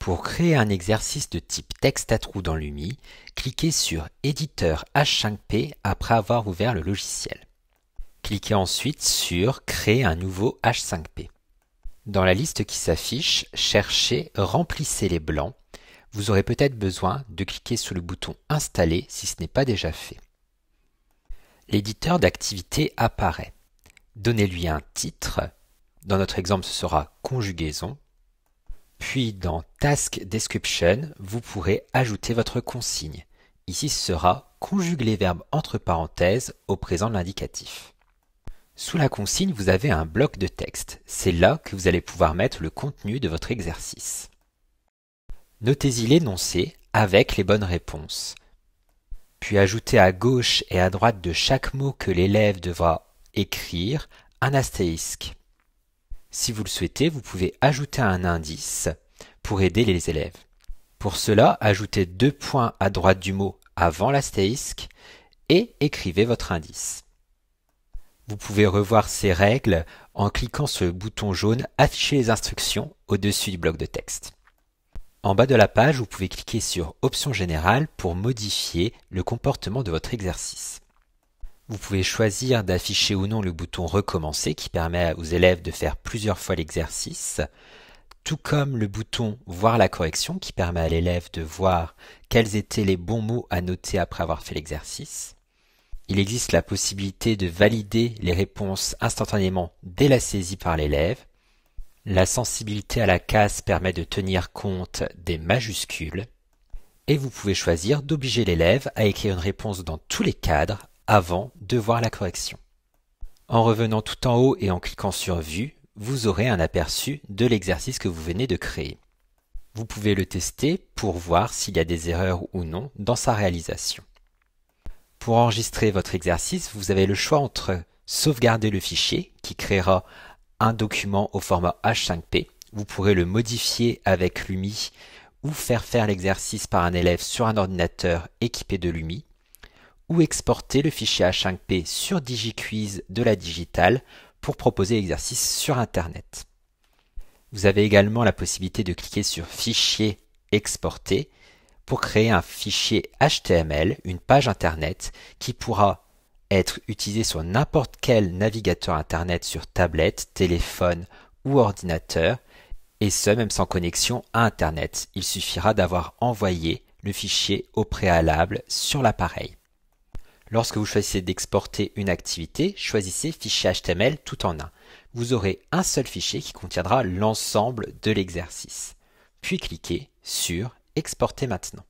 Pour créer un exercice de type texte à trous dans Lumi, cliquez sur Éditeur H5P après avoir ouvert le logiciel. Cliquez ensuite sur Créer un nouveau H5P. Dans la liste qui s'affiche, cherchez Remplissez les blancs. Vous aurez peut-être besoin de cliquer sur le bouton Installer si ce n'est pas déjà fait. L'éditeur d'activité apparaît. Donnez-lui un titre. Dans notre exemple, ce sera Conjugaison puis dans Task Description, vous pourrez ajouter votre consigne. Ici, ce sera conjugue les verbes entre parenthèses au présent de l'indicatif. Sous la consigne, vous avez un bloc de texte. C'est là que vous allez pouvoir mettre le contenu de votre exercice. Notez-y l'énoncé avec les bonnes réponses. Puis ajoutez à gauche et à droite de chaque mot que l'élève devra écrire un astérisque. Si vous le souhaitez, vous pouvez ajouter un indice pour aider les élèves. Pour cela, ajoutez deux points à droite du mot avant l'astérisque et écrivez votre indice. Vous pouvez revoir ces règles en cliquant sur le bouton jaune Afficher les instructions au-dessus du bloc de texte. En bas de la page, vous pouvez cliquer sur Options générales pour modifier le comportement de votre exercice. Vous pouvez choisir d'afficher ou non le bouton Recommencer qui permet aux élèves de faire plusieurs fois l'exercice, tout comme le bouton Voir la correction qui permet à l'élève de voir quels étaient les bons mots à noter après avoir fait l'exercice. Il existe la possibilité de valider les réponses instantanément dès la saisie par l'élève. La sensibilité à la casse permet de tenir compte des majuscules. Et vous pouvez choisir d'obliger l'élève à écrire une réponse dans tous les cadres avant de voir la correction. En revenant tout en haut et en cliquant sur Vue, vous aurez un aperçu de l'exercice que vous venez de créer. Vous pouvez le tester pour voir s'il y a des erreurs ou non dans sa réalisation. Pour enregistrer votre exercice, vous avez le choix entre sauvegarder le fichier qui créera un document au format H5P. Vous pourrez le modifier avec Lumi ou faire faire l'exercice par un élève sur un ordinateur équipé de Lumi ou exporter le fichier H5P sur DigiQuiz de la digitale pour proposer l'exercice sur Internet. Vous avez également la possibilité de cliquer sur Fichier exporter pour créer un fichier HTML, une page Internet, qui pourra être utilisé sur n'importe quel navigateur Internet sur tablette, téléphone ou ordinateur, et ce même sans connexion à Internet. Il suffira d'avoir envoyé le fichier au préalable sur l'appareil. Lorsque vous choisissez d'exporter une activité, choisissez Fichier HTML tout en un. Vous aurez un seul fichier qui contiendra l'ensemble de l'exercice. Puis cliquez sur Exporter maintenant.